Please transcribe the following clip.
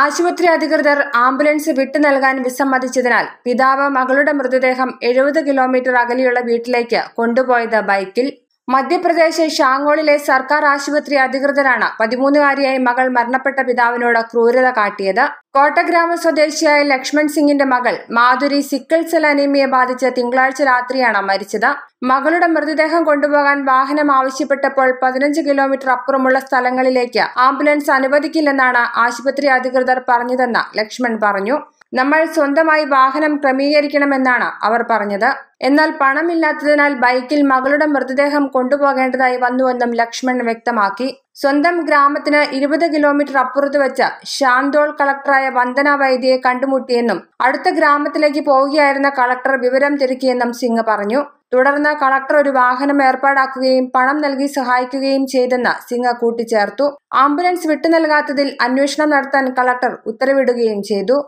ആശുപത്രി അധികൃതർ ആംബുലൻസ് വിട്ടു നൽകാൻ വിസമ്മതിച്ചതിനാൽ പിതാവ് മകളുടെ മൃതദേഹം എഴുപത് കിലോമീറ്റർ അകലെയുള്ള വീട്ടിലേക്ക് കൊണ്ടുപോയത് ബൈക്കിൽ മധ്യപ്രദേശ് ഷാങ്ങോളിലെ സർക്കാർ ആശുപത്രി അധികൃതരാണ് പതിമൂന്നുകാരിയായി മകൾ മരണപ്പെട്ട പിതാവിനോട് ക്രൂരത കാട്ടിയത് കോട്ടഗ്രാമ സ്വദേശിയായ ലക്ഷ്മൺ സിംഗിന്റെ മകൾ മാധുരി സിക്കിൾ സെൽ അനീമിയെ ബാധിച്ച് തിങ്കളാഴ്ച രാത്രിയാണ് മരിച്ചത് മകളുടെ മൃതദേഹം കൊണ്ടുപോകാൻ വാഹനം ആവശ്യപ്പെട്ടപ്പോൾ പതിനഞ്ച് കിലോമീറ്റർ അപ്പുറമുള്ള സ്ഥലങ്ങളിലേക്ക് ആംബുലൻസ് അനുവദിക്കില്ലെന്നാണ് ആശുപത്രി അധികൃതർ പറഞ്ഞതെന്ന് ലക്ഷ്മൺ പറഞ്ഞു നമ്മൾ സ്വന്തമായി വാഹനം ക്രമീകരിക്കണമെന്നാണ് അവർ പറഞ്ഞത് എന്നാൽ പണമില്ലാത്തതിനാൽ ബൈക്കിൽ മകളുടെ മൃതദേഹം കൊണ്ടുപോകേണ്ടതായി വന്നുവെന്നും ലക്ഷ്മൺ വ്യക്തമാക്കി സ്വന്തം ഗ്രാമത്തിന് ഇരുപത് കിലോമീറ്റർ അപ്പുറത്ത് വെച്ച് ഷാന്തോൾ കളക്ടറായ വന്ദന വൈദ്യയെ കണ്ടുമുട്ടിയെന്നും അടുത്ത ഗ്രാമത്തിലേക്ക് പോവുകയായിരുന്ന കളക്ടർ വിവരം തിരക്കിയെന്നും സിംഗ് പറഞ്ഞു തുടർന്ന് കളക്ടർ ഒരു വാഹനം ഏർപ്പാടാക്കുകയും പണം നൽകി സഹായിക്കുകയും ചെയ്തെന്ന് സിംഗ് കൂട്ടിച്ചേർത്തു ആംബുലൻസ് വിട്ടു നൽകാത്തതിൽ അന്വേഷണം നടത്താൻ കളക്ടർ ഉത്തരവിടുകയും ചെയ്തു